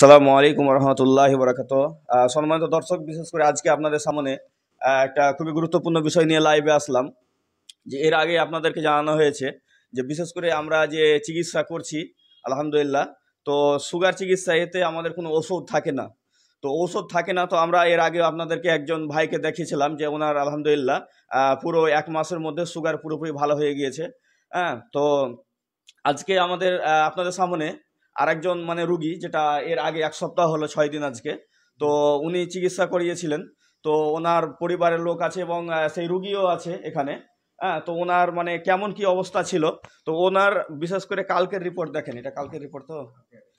আসসালামু আলাইকুম রহমতুল্লাহ বরাকাত সম্মানিত দর্শক বিশেষ করে আজকে আপনাদের সামনে একটা খুবই গুরুত্বপূর্ণ বিষয় নিয়ে লাইভে আসলাম যে এর আগে আপনাদেরকে জানানো হয়েছে যে বিশেষ করে আমরা যে চিকিৎসা করছি আলহামদুলিল্লাহ তো সুগার চিকিৎসা এতে আমাদের কোনো ওষুধ থাকে না তো ওষুধ থাকে না তো আমরা এর আগে আপনাদেরকে একজন ভাইকে দেখিয়েছিলাম যে ওনার আলহামদুলিল্লাহ পুরো এক মাসের মধ্যে সুগার পুরোপুরি ভালো হয়ে গিয়েছে হ্যাঁ তো আজকে আমাদের আপনাদের সামনে আরেকজন মানে রুগী যেটা এর আগে এক সপ্তাহ হলো ছয় দিন আজকে তো উনি চিকিৎসা করিয়েছিলেন তো ওনার পরিবারের লোক আছে এবং সেই রুগীও আছে এখানে হ্যাঁ তো ওনার মানে কেমন কি অবস্থা ছিল তো ওনার বিশেষ করে কালকের রিপোর্ট দেখেন এটা কালকের রিপোর্ট তো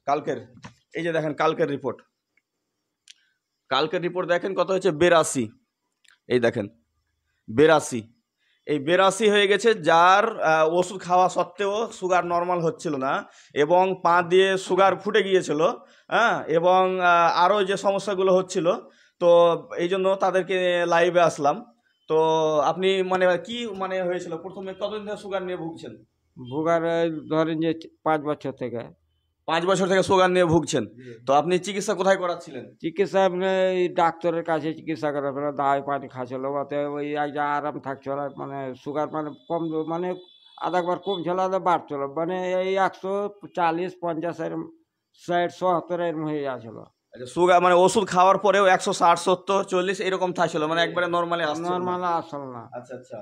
কালকের এই যে দেখেন কালকের রিপোর্ট কালকের রিপোর্ট দেখেন কত হয়েছে বেরাশি এই দেখেন বেরাশি এই বেরাসি হয়ে গেছে যার ওষুধ খাওয়া সত্ত্বেও সুগার নর্মাল হচ্ছিল না এবং পা দিয়ে সুগার ফুটে গিয়েছিল হ্যাঁ এবং আরও যে সমস্যাগুলো হচ্ছিল তো এই জন্য তাদেরকে লাইভে আসলাম তো আপনি মানে কি মানে হয়েছিল প্রথমে কতদিন ধরে সুগার নিয়ে ভুগছেন ভুগার ধরেন যে পাঁচ বছর থেকে পাঁচ বছর থেকে সুগার নিয়ে ভুগছেন তো আপনি চিকিৎসা কোথায় করাচ্ছিলেন চিকিৎসা আপনি ডাক্তারের কাছে চিকিৎসা করা দায় পানি খাচ্ছিল ওতে ওই আরাম থাকছিল মানে সুগার মানে কম মানে আধা একবার কমছিল আধা বাড়ছিল মানে এই একশো চাল্লিশ পঞ্চাশের ষাট সত্তরের হয়ে যাচ্ছিল সুগার আচ্ছা, মানে ওষুধ খাওয়ার পরেও একশো ষাট সত্তর চল্লিশ এরকম থাকছিল মানে একবারে নর্মালি নর্মাল আসল না আচ্ছা আচ্ছা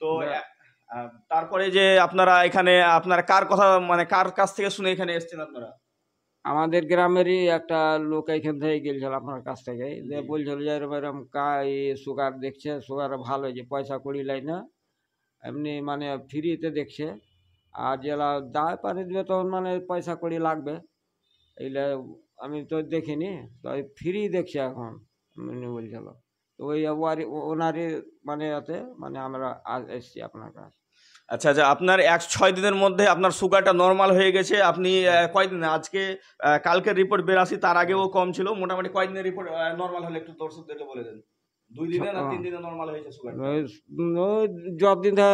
তো তারপরে যে আপনারা এখানে আপনারা কার কথা মানে কার কাছ থেকে শুনে এখানে এসছেন আপনারা আমাদের গ্রামেরই একটা লোক এখান থেকে গেলছিল আপনার কাছ থেকে যে বলছিল যে এরম এরম কা সুগার দেখছে সুগার ভালো যে পয়সা কড়ি লাই না এমনি মানে ফ্রিতে দেখছে আর যেলা দায় পানি দেবে তখন মানে পয়সা কড়ি লাগবে এইলে আমি তো দেখিনি তো ফ্রি দেখছি এখন এমনি বলছিল তো ওই ওনারই মানে এতে মানে আমরা এসছি আপনার কাছে আচ্ছা আচ্ছা আপনার এক ছয় দিনের মধ্যে আপনার সুগারটা নর্মাল হয়ে গেছে আপনি কয়দিন আজকে কালকের রিপোর্ট আসি তার আগেও কম ছিল মোটামুটি কয়দিনের রিপোর্ট নর্মাল হলে একটু দর্শকদেরকে বলে দেন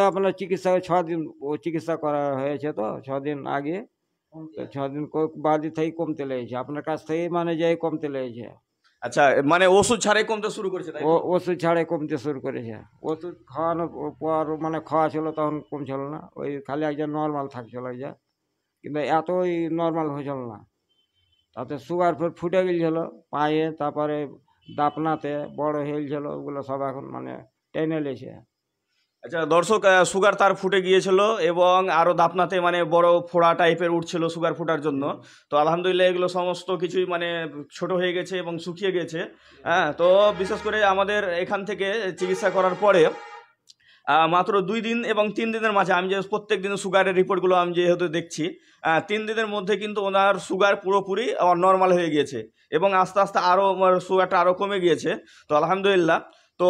আপনার চিকিৎসা ছ দিন চিকিৎসা করা হয়েছে তো ছ দিন আগে ছ দিন থেকে কমতে লেগেছে আপনার কাছ থেকে মানে যাই কমতে লেগেছে আচ্ছা মানে ওষুধ ছাড়াই কমতে শুরু করেছে ও ওষুধ ছাড়াই কমতে শুরু করেছে ওষুধ খাওয়ানো পর মানে খাওয়া ছিল তখন কম ছিল না ওই খালি একজন নর্মাল থাকছিল একজন কিন্তু এতই নর্মাল হয়েছিল না তাতে সুগার ফের ফুটে গেছিল পায়ে তারপরে দাপনাতে বড় হয়েছিল ওগুলো সব এখন মানে টেনে লেছে আচ্ছা দর্শক সুগার তার ফুটে গিয়েছিল এবং আরও দাপনাতে মানে বড় ফোড়া টাইপের উঠছিল সুগার ফোটার জন্য তো আলহামদুলিল্লাহ এগুলো সমস্ত কিছুই মানে ছোট হয়ে গেছে এবং শুকিয়ে গেছে হ্যাঁ তো বিশেষ করে আমাদের এখান থেকে চিকিৎসা করার পরে মাত্র দুই দিন এবং তিন দিনের মাঝে আমি যে প্রত্যেক দিন সুগারের রিপোর্টগুলো আমি যেহেতু দেখছি তিন দিনের মধ্যে কিন্তু ওনার সুগার পুরোপুরি নর্মাল হয়ে গিয়েছে এবং আস্তে আস্তে আরও সুগারটা আরও কমে গিয়েছে তো আলহামদুলিল্লাহ তো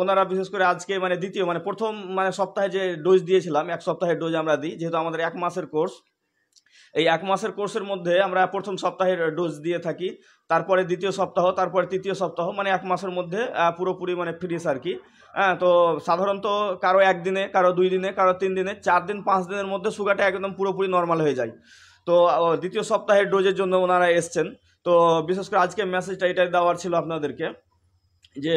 ওনারা বিশেষ করে আজকে মানে দ্বিতীয় মানে প্রথম মানে সপ্তাহে যে ডোজ দিয়েছিলাম এক সপ্তাহের ডোজ আমরা দিই যেহেতু আমাদের এক মাসের কোর্স এই এক মাসের কোর্সের মধ্যে আমরা প্রথম সপ্তাহের ডোজ দিয়ে থাকি তারপরে দ্বিতীয় সপ্তাহ তারপরে তৃতীয় সপ্তাহ মানে এক মাসের মধ্যে পুরোপুরি মানে ফ্রিস আর কি হ্যাঁ তো সাধারণত কারো একদিনে কারো দুই দিনে কারো তিন দিনে চার দিন পাঁচ দিনের মধ্যে সুগারটা একদম পুরোপুরি নর্মাল হয়ে যায় তো দ্বিতীয় সপ্তাহের ডোজের জন্য ওনারা এসছেন তো বিশেষ করে আজকে মেসেজটা এটাই দেওয়ার ছিল আপনাদেরকে যে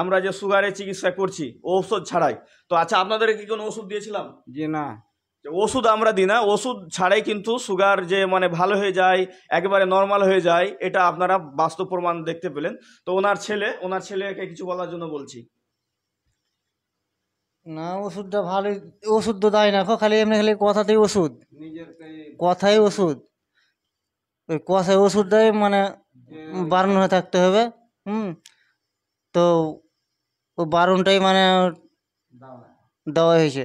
আমরা যে সুগারের চিকিৎসা করছি ঔষধ ছাড়াই তো আচ্ছা আপনাদেরকে কি কোনো ওষুধ দিয়েছিলাম যে না ওষুধ আমরা দিই না ওষুধ ছাড়াই কিন্তু সুগার যে মানে ভালো হয়ে যায় একেবারে নর্মাল হয়ে যায় এটা আপনারা বাস্তব প্রমাণ দেখতে পেলেন তো ওনার ছেলে ওনার ছেলেকে কিছু বলার জন্য বলছি না ওষুধটা ভালো ওষুধ তো দেয় না খালি এমনি খালি কথাতেই ওষুধ কথাই ওষুধ কথায় কথায় ওষুধটাই মানে বারণ হয়ে থাকতে হবে হুম তো ও বারণটাই মানে দেওয়া হয়েছে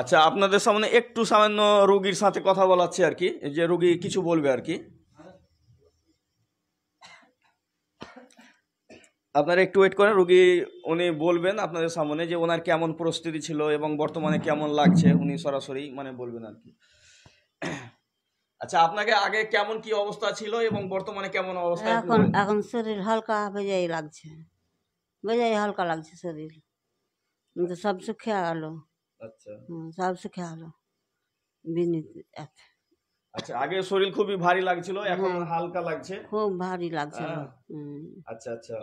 আচ্ছা আপনাদের সামনে একটু সামান্য রুগীর সাথে কথা বলাচ্ছে আর কি যে রুগী কিছু বলবে আর কি আপনারা একটু ওয়েট করেন রুগী উনি বলবেন আপনাদের সামনে যে ওনার কেমন পরিস্থিতি ছিল এবং বর্তমানে কেমন লাগছে উনি সরাসরি মানে বলবেন আর কি আচ্ছা আপনাকে আগে কেমন কি অবস্থা ছিল এবং বর্তমানে কেমন অবস্থা এখন এখন শরীর হালকা বেজাই লাগছে বেজাই হালকা লাগছে শরীর কিন্তু সব সুখে আলো আচ্ছা সব সুখে আলো বিনীত আচ্ছা আগে শরীর খুবই ভারী লাগছিল এখন হ্যাঁ। হালকা লাগছে খুব ভারী লাগছে আচ্ছা আচ্ছা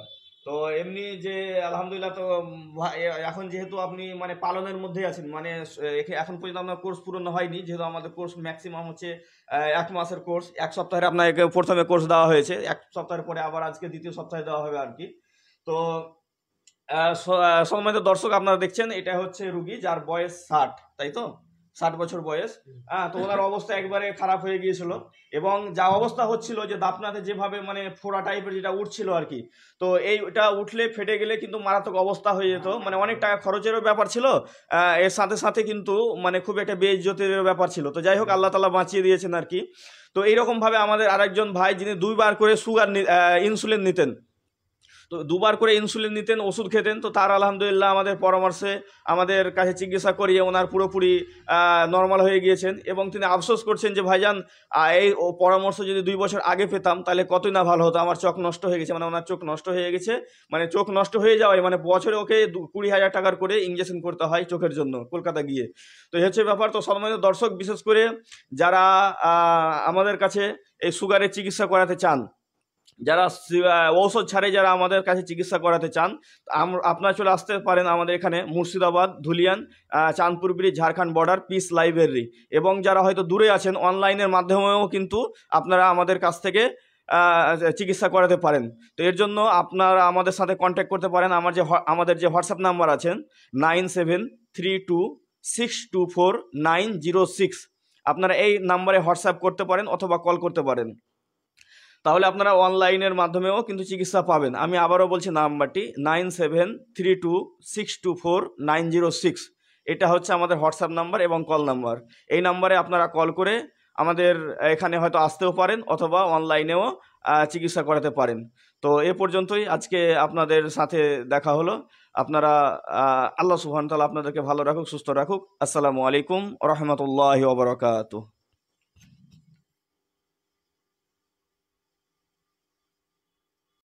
তো এমনি যে আলহামদুলিল্লাহ তো এখন যেহেতু আপনি মানে পালনের মধ্যে আছেন মানে এখন পর্যন্ত আপনার কোর্স পূরণ হয়নি যেহেতু আমাদের কোর্স ম্যাক্সিমাম হচ্ছে এক মাসের কোর্স এক সপ্তাহের আপনাকে প্রথমে কোর্স দেওয়া হয়েছে এক সপ্তাহের পরে আবার আজকে দ্বিতীয় সপ্তাহে দেওয়া হবে আর কি তো সম্মানিত দর্শক আপনারা দেখছেন এটা হচ্ছে রুগী যার বয়স ষাট তাই তো ষাট বছর বয়স হ্যাঁ তো ওনার অবস্থা একবারে খারাপ হয়ে গিয়েছিল এবং যা অবস্থা হচ্ছিল যে দাপনাতে যেভাবে মানে ফোড়া টাইপের যেটা উঠছিল আর কি তো এইটা উঠলে ফেটে গেলে কিন্তু মারাত্মক অবস্থা হয়ে যেত হ্যাঁ। মানে অনেক টাকা খরচেরও ব্যাপার ছিল এর সাথে সাথে কিন্তু মানে খুব একটা বেজতেরও ব্যাপার ছিল তো যাই হোক আল্লাহ তালা বাঁচিয়ে দিয়েছেন আর কি তো এইরকমভাবে আমাদের আরেকজন ভাই যিনি দুইবার করে সুগার ইনসুলিন নিতেন তো দুবার করে ইনসুলিন নিতেন ওষুধ খেতেন তো তার আলহামদুলিল্লাহ আমাদের পরামর্শে আমাদের কাছে চিকিৎসা করিয়ে ওনার পুরোপুরি নর্মাল হয়ে গিয়েছেন এবং তিনি আফসোস করছেন যে ভাইজান এই পরামর্শ যদি দুই বছর আগে পেতাম তাহলে কতই না ভালো হতো আমার চোখ নষ্ট হয়ে গেছে মানে ওনার চোখ নষ্ট হয়ে গেছে মানে চোখ নষ্ট হয়ে যাওয়ায় মানে বছরে ওকে কুড়ি হাজার টাকার করে ইঞ্জেকশন করতে হয় চোখের জন্য কলকাতা গিয়ে তো এই হচ্ছে ব্যাপার তো সম্মানিত দর্শক বিশেষ করে যারা আমাদের কাছে এই সুগারের চিকিৎসা করাতে চান যারা ঔষধ ছাড়ে যারা আমাদের কাছে চিকিৎসা করাতে চান আপনারা চলে আসতে পারেন আমাদের এখানে Murshidabad Dhulian Chandpur bridge Jharkhand border peace library এবং যারা হয়তো দূরে আছেন অনলাইনের মাধ্যমেও কিন্তু আপনারা আমাদের কাছ থেকে চিকিৎসা করাতে পারেন তো এর জন্য আপনারা আমাদের সাথে কন্ট্যাক্ট করতে পারেন আমার যে আমাদের যে হোয়াটসঅ্যাপ নাম্বার আছেন nine seven three two six two four nine zero six আপনারা এই নাম্বারে হোয়াটসঅ্যাপ করতে পারেন অথবা কল করতে পারেন তাহলে আপনারা অনলাইনের মাধ্যমেও কিন্তু চিকিৎসা পাবেন আমি আবারও বলছি নাম্বারটি nine seven three two six two four nine zero six এটা হচ্ছে আমাদের হোয়াটসঅ্যাপ নাম্বার এবং কল নাম্বার এই নাম্বারে আপনারা কল করে আমাদের এখানে হয়তো আসতেও পারেন অথবা অনলাইনেও চিকিৎসা করাতে পারেন তো এ পর্যন্তই আজকে আপনাদের সাথে দেখা হলো আপনারা আল্লাহ সুহান তালা আপনাদেরকে ভালো রাখুক সুস্থ রাখুক আসসালামু আলাইকুম রহমতুল্লাহ ওবরাকাতু